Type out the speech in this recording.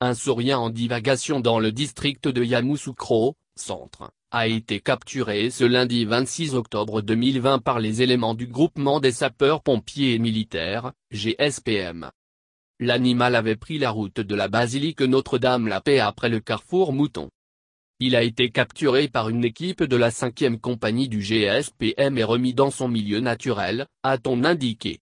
Un saurien en divagation dans le district de Yamoussoukro, centre, a été capturé ce lundi 26 octobre 2020 par les éléments du groupement des sapeurs-pompiers et militaires, GSPM. L'animal avait pris la route de la basilique Notre-Dame-la-Paix après le carrefour Mouton. Il a été capturé par une équipe de la cinquième compagnie du GSPM et remis dans son milieu naturel, a-t-on indiqué.